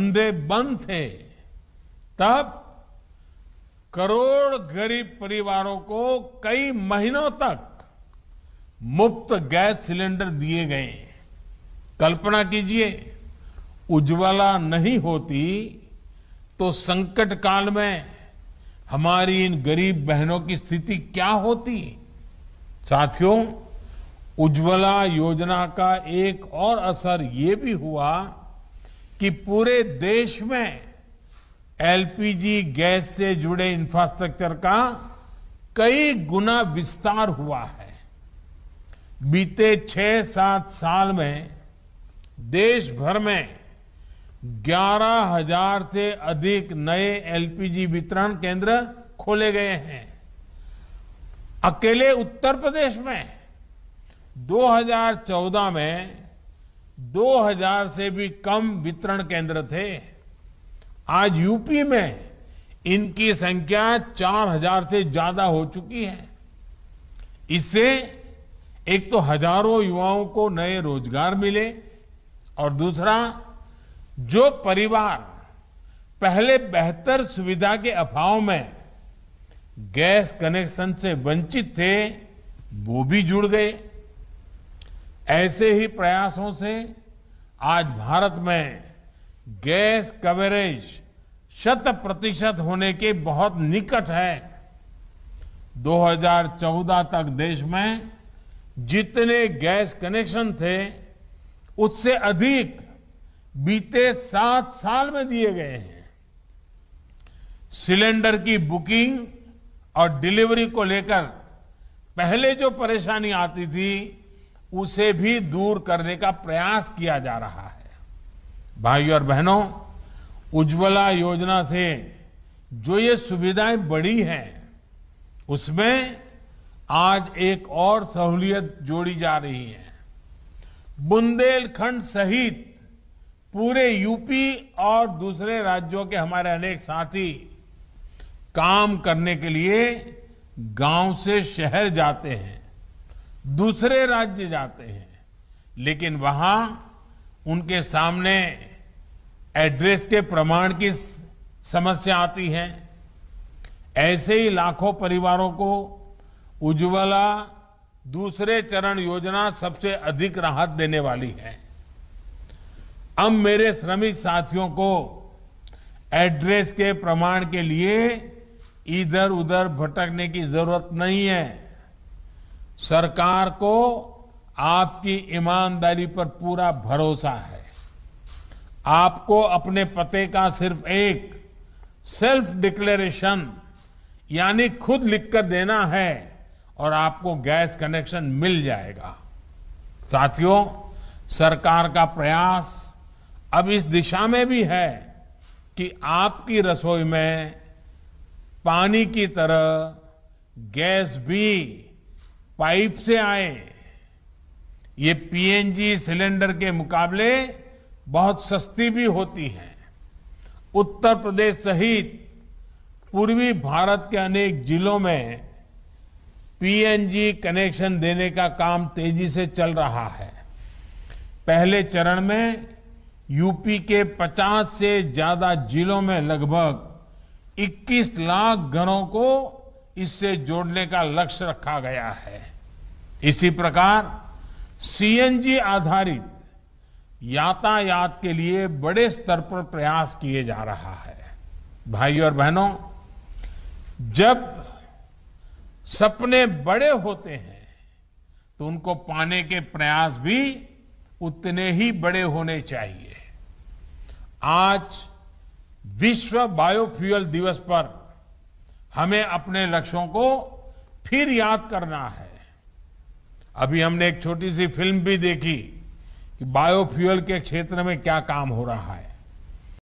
धंधे बंद थे तब करोड़ गरीब परिवारों को कई महीनों तक मुफ्त गैस सिलेंडर दिए गए कल्पना कीजिए उज्ज्वला नहीं होती तो संकट काल में हमारी इन गरीब बहनों की स्थिति क्या होती साथियों उज्ज्वला योजना का एक और असर ये भी हुआ कि पूरे देश में एलपीजी गैस से जुड़े इंफ्रास्ट्रक्चर का कई गुना विस्तार हुआ है बीते छह सात साल में देश भर में ग्यारह हजार से अधिक नए एलपीजी वितरण केंद्र खोले गए हैं अकेले उत्तर प्रदेश में 2014 में 2000 से भी कम वितरण केंद्र थे आज यूपी में इनकी संख्या 4000 से ज्यादा हो चुकी है इससे एक तो हजारों युवाओं को नए रोजगार मिले और दूसरा जो परिवार पहले बेहतर सुविधा के अभाव में गैस कनेक्शन से वंचित थे वो भी जुड़ गए ऐसे ही प्रयासों से आज भारत में गैस कवरेज शत प्रतिशत होने के बहुत निकट है 2014 तक देश में जितने गैस कनेक्शन थे उससे अधिक बीते सात साल में दिए गए हैं सिलेंडर की बुकिंग और डिलीवरी को लेकर पहले जो परेशानी आती थी उसे भी दूर करने का प्रयास किया जा रहा है भाइयों और बहनों उज्ज्वला योजना से जो ये सुविधाएं बढ़ी हैं उसमें आज एक और सहूलियत जोड़ी जा रही है बुंदेलखंड सहित पूरे यूपी और दूसरे राज्यों के हमारे अनेक साथी काम करने के लिए गांव से शहर जाते हैं दूसरे राज्य जाते हैं लेकिन वहां उनके सामने एड्रेस के प्रमाण की समस्या आती है ऐसे ही लाखों परिवारों को उज्ज्वला दूसरे चरण योजना सबसे अधिक राहत देने वाली है अब मेरे श्रमिक साथियों को एड्रेस के प्रमाण के लिए इधर उधर भटकने की जरूरत नहीं है सरकार को आपकी ईमानदारी पर पूरा भरोसा है आपको अपने पते का सिर्फ एक सेल्फ डिक्लेरेशन यानी खुद लिखकर देना है और आपको गैस कनेक्शन मिल जाएगा साथियों सरकार का प्रयास अब इस दिशा में भी है कि आपकी रसोई में पानी की तरह गैस भी पाइप से आए ये पीएनजी सिलेंडर के मुकाबले बहुत सस्ती भी होती हैं उत्तर प्रदेश सहित पूर्वी भारत के अनेक जिलों में पीएनजी कनेक्शन देने का काम तेजी से चल रहा है पहले चरण में यूपी के 50 से ज्यादा जिलों में लगभग 21 लाख घरों को इससे जोड़ने का लक्ष्य रखा गया है इसी प्रकार सीएनजी आधारित यातायात के लिए बड़े स्तर पर प्रयास किए जा रहा है भाइयों और बहनों जब सपने बड़े होते हैं तो उनको पाने के प्रयास भी उतने ही बड़े होने चाहिए आज विश्व बायोफ्यूल दिवस पर हमें अपने लक्ष्यों को फिर याद करना है अभी हमने एक छोटी सी फिल्म भी देखी कि बायोफ्यूल के क्षेत्र में क्या काम हो रहा है